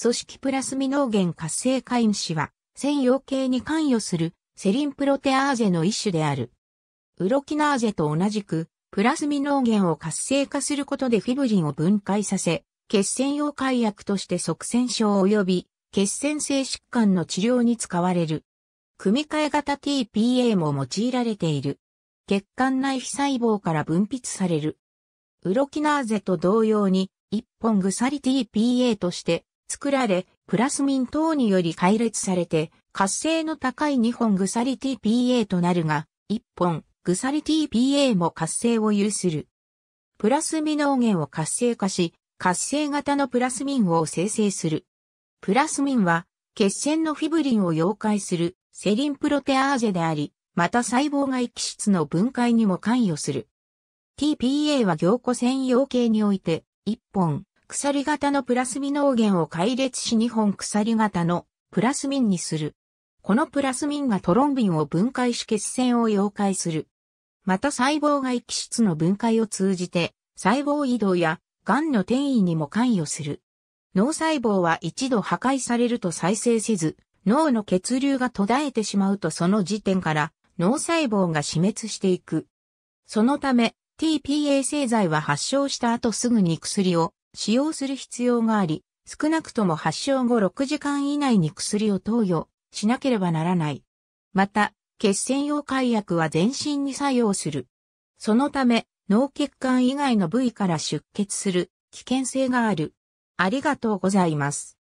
組織プラスミノーゲン活性化因子は、専用系に関与するセリンプロテアーゼの一種である。ウロキナーゼと同じく、プラスミノーゲンを活性化することでフィブリンを分解させ、血栓用解薬として側栓症及び血栓性疾患の治療に使われる。組み換え型 TPA も用いられている。血管内皮細胞から分泌される。ウロキナーゼと同様に、一本リ TPA として作られ、プラスミン等により解列されて、活性の高い2本鎖 TPA となるが、1本鎖 TPA も活性を有する。プラスミ農ンを活性化し、活性型のプラスミンを生成する。プラスミンは、血栓のフィブリンを溶解するセリンプロテアーゼであり、また細胞外気質の分解にも関与する。TPA は凝固専用形において、1本鎖型のプラスミゲ源を解列し2本鎖型のプラスミンにする。このプラスミンがトロンビンを分解し血栓を溶解する。また細胞外気質の分解を通じて細胞移動や癌の転移にも関与する。脳細胞は一度破壊されると再生せず、脳の血流が途絶えてしまうとその時点から脳細胞が死滅していく。そのため、TPA 製剤は発症した後すぐに薬を使用する必要があり、少なくとも発症後6時間以内に薬を投与しなければならない。また、血栓溶解薬は全身に作用する。そのため、脳血管以外の部位から出血する危険性がある。ありがとうございます。